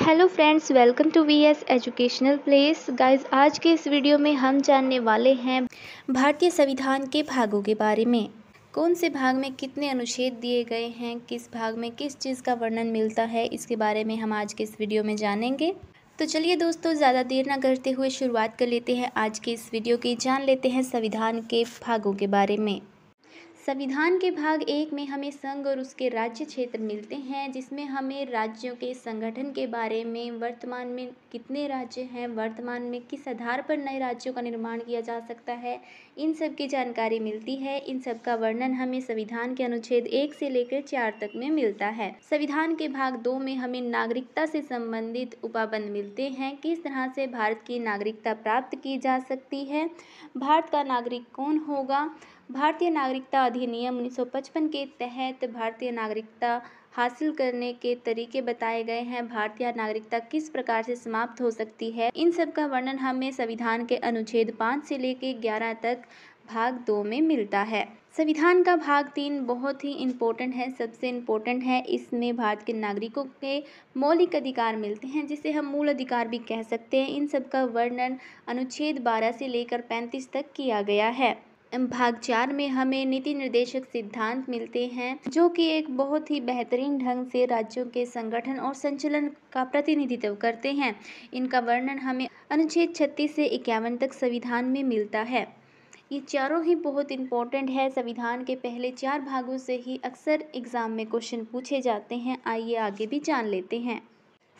hello friends welcome to VS educational place guys आज के इस वीडियो में हम जानने वाले हैं भारतीय संविधान के भागों के बारे में कौन से भाग में कितने अनुच्छेद दिए गए हैं किस भाग में किस चीज़ का वर्णन मिलता है इसके बारे में हम आज के इस वीडियो में जानेंगे तो चलिए दोस्तों ज़्यादा देर ना करते हुए शुरुआत कर लेते हैं आज के इस वीडियो की जान लेते हैं संविधान के भागों के बारे में संविधान के भाग एक में हमें संघ और उसके राज्य क्षेत्र मिलते हैं जिसमें हमें राज्यों के संगठन के बारे में वर्तमान में कितने राज्य हैं वर्तमान में किस आधार पर नए राज्यों का निर्माण किया जा सकता है इन सब की जानकारी मिलती है इन सब का वर्णन हमें संविधान के अनुच्छेद एक से लेकर चार तक में मिलता है संविधान के भाग दो में हमें नागरिकता से संबंधित उपाबंध मिलते हैं किस तरह से भारत की नागरिकता प्राप्त की जा सकती है भारत का नागरिक कौन होगा भारतीय नागरिकता अधिनियम उन्नीस सौ पचपन के तहत भारतीय नागरिकता हासिल करने के तरीके बताए गए हैं भारतीय नागरिकता किस प्रकार से समाप्त हो सकती है इन सब का वर्णन हमें संविधान के अनुच्छेद पाँच से लेकर ग्यारह तक भाग दो में मिलता है संविधान का भाग तीन बहुत ही इम्पोर्टेंट है सबसे इम्पोर्टेंट है इसमें भारत के नागरिकों के मौलिक अधिकार मिलते हैं जिसे हम मूल अधिकार भी कह सकते हैं इन सब का वर्णन अनुच्छेद 12 से लेकर 35 तक किया गया है भाग चार में हमें नीति निर्देशक सिद्धांत मिलते हैं जो कि एक बहुत ही बेहतरीन ढंग से राज्यों के संगठन और संचलन का प्रतिनिधित्व करते हैं इनका वर्णन हमें अनुच्छेद छत्तीस से इक्यावन तक संविधान में मिलता है ये चारों ही बहुत इम्पोर्टेंट है संविधान के पहले चार भागों से ही अक्सर एग्ज़ाम में क्वेश्चन पूछे जाते हैं आइए आगे भी जान लेते हैं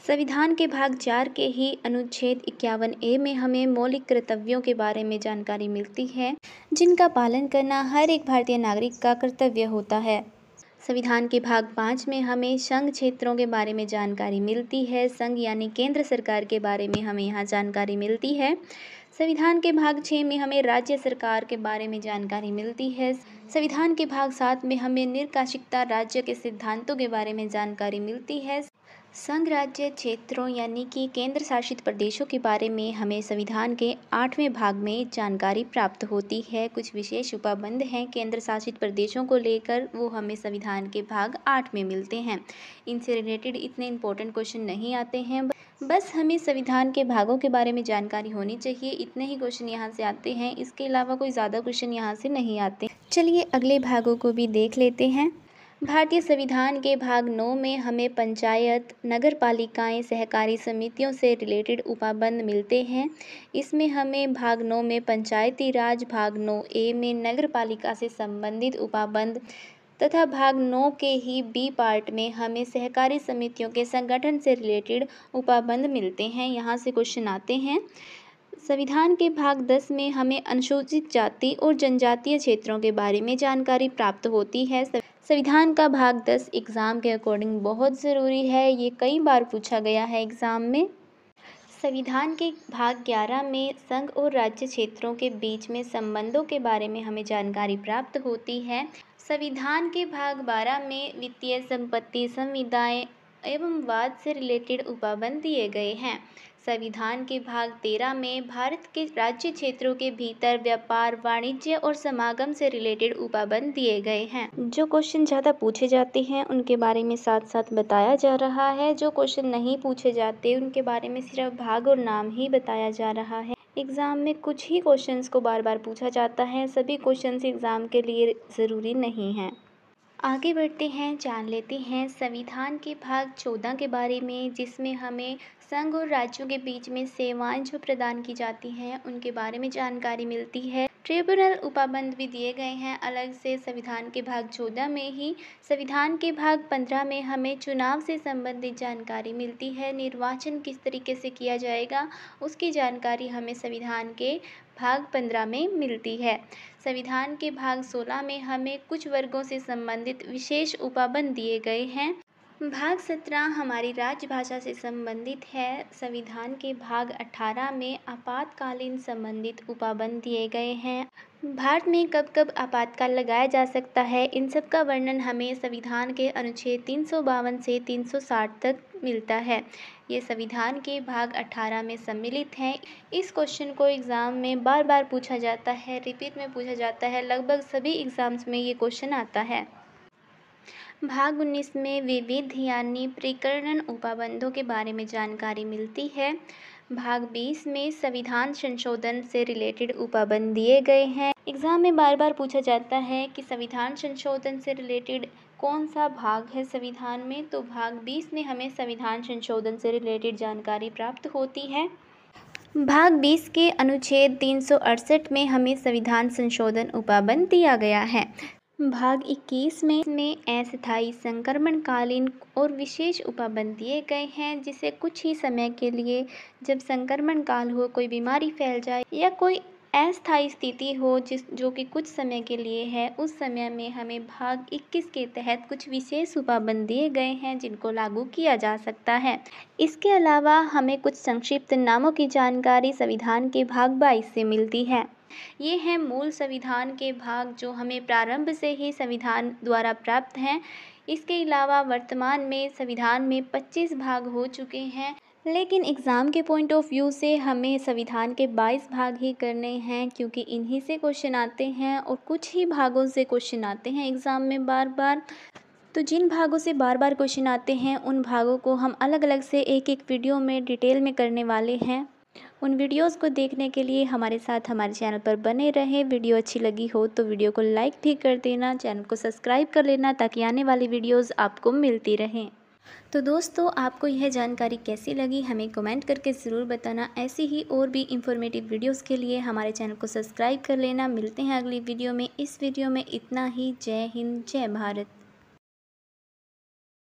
संविधान के भाग चार के ही अनुच्छेद इक्यावन ए में हमें मौलिक कर्तव्यों के बारे में जानकारी मिलती है जिनका पालन करना हर एक भारतीय नागरिक का कर्तव्य होता है संविधान के भाग पाँच में हमें संघ क्षेत्रों के बारे में जानकारी मिलती है संघ यानी केंद्र सरकार के बारे में हमें यहाँ जानकारी मिलती है संविधान के भाग छः में हमें राज्य सरकार के बारे में जानकारी मिलती है संविधान के भाग सात में हमें निर्काशिकता राज्य के सिद्धांतों के बारे में जानकारी मिलती है संघ राज्य क्षेत्रों यानी कि केंद्र शासित प्रदेशों के बारे में हमें संविधान के आठवें भाग में जानकारी प्राप्त होती है कुछ विशेष उपाबंध हैं केंद्र शासित प्रदेशों को लेकर वो हमें संविधान के भाग आठ में मिलते हैं इनसे रिलेटेड इतने इम्पोर्टेंट क्वेश्चन नहीं आते हैं बस हमें संविधान के भागों के बारे में जानकारी होनी चाहिए इतने ही क्वेश्चन यहाँ से आते हैं इसके अलावा कोई ज़्यादा क्वेश्चन यहाँ से नहीं आते चलिए अगले भागों को भी देख लेते हैं भारतीय संविधान के भाग नौ में हमें पंचायत नगर पालिकाएँ सहकारी समितियों से रिलेटेड उपाबंध मिलते हैं इसमें हमें भाग नौ में पंचायती राज भाग नौ ए में नगर पालिका से संबंधित उपाबंध तथा भाग नौ के ही बी पार्ट में हमें सहकारी समितियों के संगठन से रिलेटेड उपाबंध मिलते हैं यहाँ से क्वेश्चन आते हैं संविधान के भाग दस में हमें अनुसूचित जाति और जनजातीय क्षेत्रों के बारे में जानकारी प्राप्त होती है संविधान का भाग दस एग्ज़ाम के अकॉर्डिंग बहुत ज़रूरी है ये कई बार पूछा गया है एग्ज़ाम में संविधान के भाग ग्यारह में संघ और राज्य क्षेत्रों के बीच में संबंधों के बारे में हमें जानकारी प्राप्त होती है संविधान के भाग बारह में वित्तीय संपत्ति संविदाएँ एवं वाद से रिलेटेड उपावन दिए गए हैं संविधान के भाग तेरह में भारत के राज्य क्षेत्रों के भीतर व्यापार वाणिज्य और समागम से रिलेटेड उपाबंद दिए गए हैं जो क्वेश्चन ज़्यादा पूछे जाते हैं उनके बारे में साथ साथ बताया जा रहा है जो क्वेश्चन नहीं पूछे जाते उनके बारे में सिर्फ भाग और नाम ही बताया जा रहा है एग्ज़ाम में कुछ ही क्वेश्चंस को बार बार पूछा जाता है सभी क्वेश्चंस एग्ज़ाम के लिए ज़रूरी नहीं हैं आगे बढ़ते हैं जान लेते हैं संविधान के भाग चौदह के बारे में जिसमें हमें संघ और राज्यों के बीच में सेवाएं जो प्रदान की जाती हैं उनके बारे में जानकारी मिलती है ट्रिब्यूनल उपाबंध भी दिए गए हैं अलग से संविधान के भाग चौदह में ही संविधान के भाग पंद्रह में हमें चुनाव से संबंधित जानकारी मिलती है निर्वाचन किस तरीके से किया जाएगा उसकी जानकारी हमें संविधान के भाग पंद्रह में मिलती है संविधान के भाग सोलह में हमें कुछ वर्गों से संबंधित विशेष उपाबंध दिए गए हैं भाग सत्रह हमारी राजभाषा से संबंधित है संविधान के भाग अठारह में आपातकालीन संबंधित उपाबंध दिए गए हैं भारत में कब कब आपातकाल लगाया जा सकता है इन सब का वर्णन हमें संविधान के अनुच्छेद तीन सौ बावन से तीन सौ साठ तक मिलता है ये संविधान के भाग अठारह में सम्मिलित हैं इस क्वेश्चन को एग्ज़ाम में बार बार पूछा जाता है रिपीट में पूछा जाता है लगभग सभी एग्ज़ाम्स में ये क्वेश्चन आता है भाग उन्नीस में विविध यानी प्रकरणन उपाबंधों के बारे में जानकारी मिलती है भाग बीस में संविधान संशोधन से रिलेटेड उपाबंध दिए गए हैं एग्ज़ाम में बार बार पूछा जाता है कि संविधान संशोधन से रिलेटेड कौन सा भाग है संविधान में तो भाग बीस में हमें संविधान संशोधन से रिलेटेड जानकारी प्राप्त होती है भाग बीस के अनुच्छेद तीन में हमें संविधान संशोधन उपाबंध दिया गया है भाग 21 में में अस्थायी संक्रमणकालीन और विशेष उपाबंद दिए गए हैं जिसे कुछ ही समय के लिए जब संक्रमण काल हो कोई बीमारी फैल जाए या कोई अस्थायी स्थिति हो जिस जो कि कुछ समय के लिए है उस समय में हमें भाग 21 के तहत कुछ विशेष उपाबंद दिए गए हैं जिनको लागू किया जा सकता है इसके अलावा हमें कुछ संक्षिप्त नामों की जानकारी संविधान के भाग बाईस से मिलती है ये हैं मूल संविधान के भाग जो हमें प्रारंभ से ही संविधान द्वारा प्राप्त हैं इसके अलावा वर्तमान में संविधान में पच्चीस भाग हो चुके हैं लेकिन एग्ज़ाम के पॉइंट ऑफ व्यू से हमें संविधान के 22 भाग ही करने हैं क्योंकि इन्हीं से क्वेश्चन आते हैं और कुछ ही भागों से क्वेश्चन आते हैं एग्ज़ाम में बार बार तो जिन भागों से बार बार क्वेश्चन आते हैं उन भागों को हम अलग अलग से एक एक वीडियो में डिटेल में करने वाले हैं उन वीडियोस को देखने के लिए हमारे साथ हमारे चैनल पर बने रहें वीडियो अच्छी लगी हो तो वीडियो को लाइक भी कर देना चैनल को सब्सक्राइब कर लेना ताकि आने वाली वीडियोस आपको मिलती रहें तो दोस्तों आपको यह जानकारी कैसी लगी हमें कमेंट करके ज़रूर बताना ऐसी ही और भी इंफॉर्मेटिव वीडियोस के लिए हमारे चैनल को सब्सक्राइब कर लेना मिलते हैं अगली वीडियो में इस वीडियो में इतना ही जय हिंद जय भारत